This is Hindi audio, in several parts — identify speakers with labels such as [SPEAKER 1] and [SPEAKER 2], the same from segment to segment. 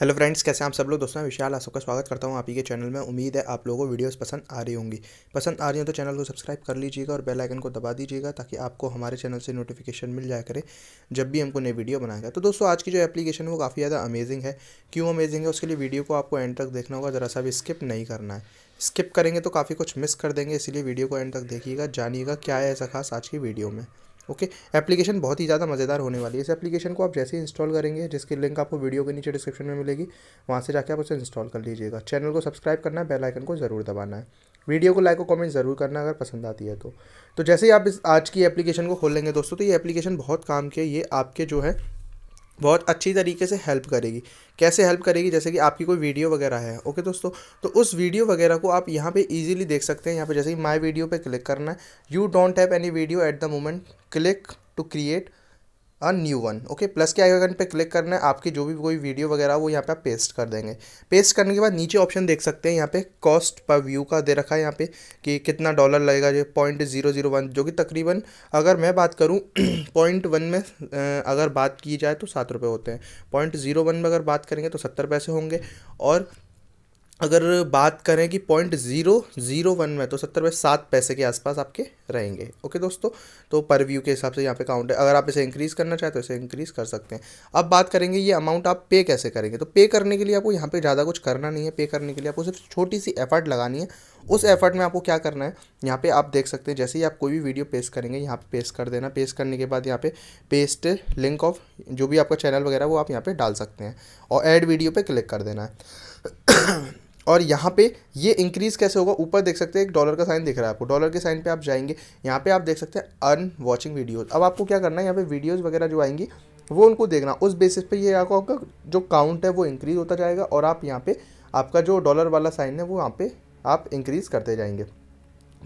[SPEAKER 1] हेलो फ्रेंड्स कैसे आप सब लोग दोस्तों विशाल आशो का स्वागत करता हूँ आप ही के चैनल में उम्मीद है आप लोगों को वीडियोस पसंद आ रही होंगी पसंद आ रही हो तो चैनल को सब्सक्राइब कर लीजिएगा और बेल आइकन को दबा दीजिएगा ताकि आपको हमारे चैनल से नोटिफिकेशन मिल जाए करे जब भी हमको नई वीडियो बनाएगा तो दोस्तों आज की जो एप्लीकेशन है वो काफ़ी ज़्यादा अमेजिंग है क्यों अमेजिंग है उसके लिए वीडियो को आपको एंड तक देखना होगा ज़रा सा भी स्किप नहीं करना है स्किप करेंगे तो काफ़ी कुछ मिस कर देंगे इसलिए वीडियो को एंड तक देखिएगा जानिएगा क्या है ऐसा खास आज की वीडियो में ओके एप्लीकेशन बहुत ही ज़्यादा मज़ेदार होने वाली है इस एप्लीकेशन को आप जैसे ही इंस्टॉल करेंगे जिसकी लिंक आपको वीडियो के नीचे डिस्क्रिप्शन में मिलेगी वहाँ से जाकर आप उसे इंस्टॉल कर लीजिएगा चैनल को सब्सक्राइब करना है बेल आइकन को ज़रूर दबाना है वीडियो को लाइक और कमेंट ज़रूर करना अगर पसंद आती है तो तो जैसे ही आप इस आज की एप्लीकेशन को खोलेंगे दोस्तों तो ये एप्लीकेशन बहुत काम की है ये आपके जो है बहुत अच्छी तरीके से हेल्प करेगी कैसे हेल्प करेगी जैसे कि आपकी कोई वीडियो वगैरह है ओके दोस्तों तो उस वीडियो वगैरह को आप यहाँ पे इजीली देख सकते हैं यहाँ पे जैसे कि माय वीडियो पे क्लिक करना है you don't have any video at the moment click to create a new one okay plus के आइकन पे क्लिक करना है आपकी जो भी कोई वीडियो वगैरह वो यहाँ पे आप पेस्ट कर देंगे पेस्ट करने के बाद नीचे ऑप्शन देख सकते हैं यहाँ पे कॉस्ट पर व्यू का दे रखा है यहाँ पे कि कितना डॉलर लगेगा जो पॉइंट ज़ीरो ज़ीरो वन जो कि तकरीबन अगर मैं बात करूँ पॉइंट वन में अगर बात की जाए तो सात रुपये होते हैं पॉइंट ज़ीरो वन में अगर बात करेंगे तो सत्तर पैसे होंगे और अगर बात करें कि पॉइंट ज़ीरो ज़ीरो वन में तो सत्तर रुपये सात पैसे के आसपास आपके रहेंगे ओके दोस्तों तो पर व्यू के हिसाब से यहाँ पे काउंट है अगर आप इसे इंक्रीज़ करना चाहते तो इसे इंक्रीज़ कर सकते हैं अब बात करेंगे ये अमाउंट आप पे कैसे करेंगे तो पे करने के लिए आपको यहाँ पे ज़्यादा कुछ करना नहीं है पे करने के लिए आपको सिर्फ छोटी सी एफर्ट लगानी है उस एफर्ट में आपको क्या करना है यहाँ पर आप देख सकते हैं जैसे ही आप कोई भी वीडियो पेस्ट करेंगे यहाँ पर पेस्ट कर देना पेस्ट करने के बाद यहाँ पर पेस्ट लिंक ऑफ जो भी आपका चैनल वगैरह वो आप यहाँ पर डाल सकते हैं और एड वीडियो पर क्लिक कर देना है और यहाँ पे ये इंक्रीज़ कैसे होगा ऊपर देख सकते हैं एक डॉलर का साइन दिख रहा है आपको डॉलर के साइन पे आप जाएंगे यहाँ पे आप देख सकते हैं अर्न वॉचिंग वीडियोज़ अब आपको क्या करना है यहाँ पे वीडियोज़ वगैरह जो आएंगी वो उनको देखना उस बेसिस पे ये आपका जो काउंट है वो इंक्रीज़ होता जाएगा और आप यहाँ पर आपका जो डॉलर वाला साइन है वो यहाँ पर आप इंक्रीज़ करते जाएंगे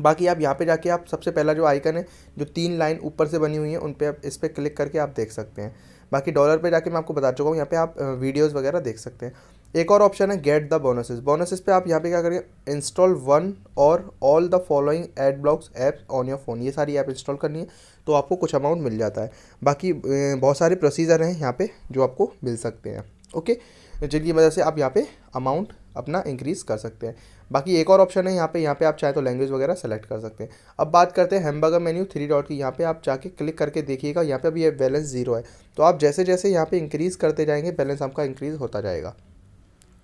[SPEAKER 1] बाकी आप यहाँ पे जाके आप सबसे पहला जो आइकन है जो तीन लाइन ऊपर से बनी हुई है उन पर आप इस पर क्लिक करके आप देख सकते हैं बाकी डॉलर पे जाके मैं आपको बता चुका हूँ यहाँ पे आप वीडियोस वगैरह देख सकते हैं एक और ऑप्शन है गेट द बोनसेस बोनसेस पे आप यहाँ पे क्या करेंगे install one or all the following ad blocks apps on your phone ये सारी ऐप इंस्टॉल करनी है तो आपको कुछ अमाउंट मिल जाता है बाकी बहुत सारे प्रोसीजर हैं यहाँ पे जो आपको मिल सकते हैं ओके जिनकी वजह से आप यहाँ पे अमाउंट अपना इंक्रीज़ कर सकते हैं बाकी एक और ऑप्शन है यहाँ पे यहाँ पे आप चाहे तो लैंग्वेज वगैरह सेलेक्ट कर सकते हैं अब बात करते हैं हेमबर्गर मेन्यू थ्री डॉट की यहाँ पे आप जाके क्लिक करके देखिएगा यहाँ पे अभी ये बैलेंस जीरो है तो आप जैसे जैसे यहाँ पे इंक्रीज़ करते जाएंगे बैलेंस आपका इंक्रीज़ होता जाएगा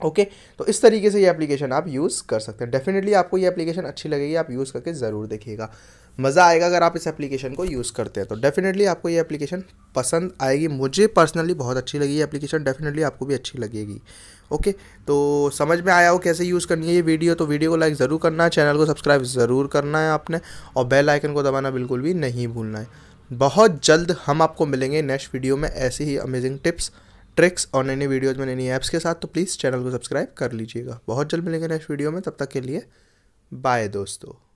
[SPEAKER 1] ओके okay, तो इस तरीके से ये एप्लीकेशन आप यूज़ कर सकते हैं डेफिनेटली आपको ये एप्लीकेशन अच्छी लगेगी आप यूज़ करके ज़रूर देखिएगा मज़ा आएगा अगर आप इस एप्लीकेशन को यूज़ करते हैं तो डेफिनेटली आपको ये एप्लीकेशन पसंद आएगी मुझे पर्सनली बहुत अच्छी लगी ये एप्लीकेशन डेफिनेटली आपको भी अच्छी लगेगी ओके तो समझ में आया हो कैसे यूज़ करनी है ये वीडियो तो वीडियो को लाइक ज़रूर करना है चैनल को सब्सक्राइब ज़रूर करना है आपने और बेल आइकन को दबाना बिल्कुल भी नहीं भूलना है बहुत जल्द हम आपको मिलेंगे नेक्स्ट वीडियो में ऐसी ही अमेजिंग टिप्स ट्रिक्स और नई नई वीडियोज़ में नई नई ऐप्स के साथ तो प्लीज़ चैनल को सब्सक्राइब कर लीजिएगा बहुत जल्द मिलेंगे नेक्स्ट वीडियो में तब तक के लिए बाय दोस्तों